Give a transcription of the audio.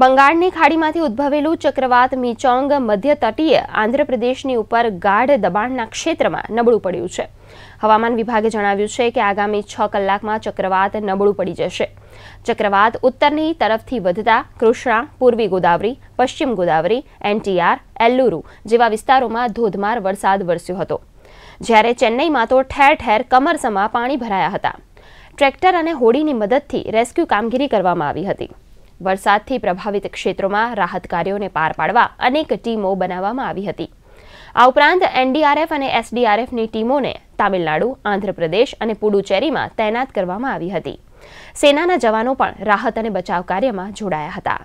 બંગાળની ખાડીમાંથી ઉદ્ભવેલું ચક્રવાત મિચોંગ મધ્ય તટીય આંધ્રપ્રદેશની ઉપર ગાઢ દબાણના ક્ષેત્રમાં નબળું પડ્યું છે હવામાન વિભાગે જણાવ્યું છે કે આગામી છ કલાકમાં ચક્રવાત નબળું પડી જશે ચક્રવાત ઉત્તરની તરફથી વધતા કૃષ્ણા પૂર્વી ગોદાવરી પશ્ચિમ ગોદાવરી એનટીઆર એલ્લુરુ જેવા વિસ્તારોમાં ધોધમાર વરસાદ વરસ્યો હતો જ્યારે ચેન્નઈમાં તો ઠેર ઠેર કમરસમાં પાણી ભરાયા હતા ટ્રેક્ટર અને હોડીની મદદથી રેસ્ક્યુ કામગીરી કરવામાં આવી હતી વરસાદથી પ્રભાવિત ક્ષેત્રોમાં રાહત કાર્યોને પાર પાડવા અનેક ટીમો બનાવવામાં આવી હતી આ ઉપરાંત એનડીઆરએફ અને એસડીઆરએફની ટીમોને તામિલનાડુ આંધ્રપ્રદેશ અને પુડુચેરીમાં તૈનાત કરવામાં આવી હતી સેનાના જવાનો પણ રાહત અને બચાવ કાર્યમાં જોડાયા હતા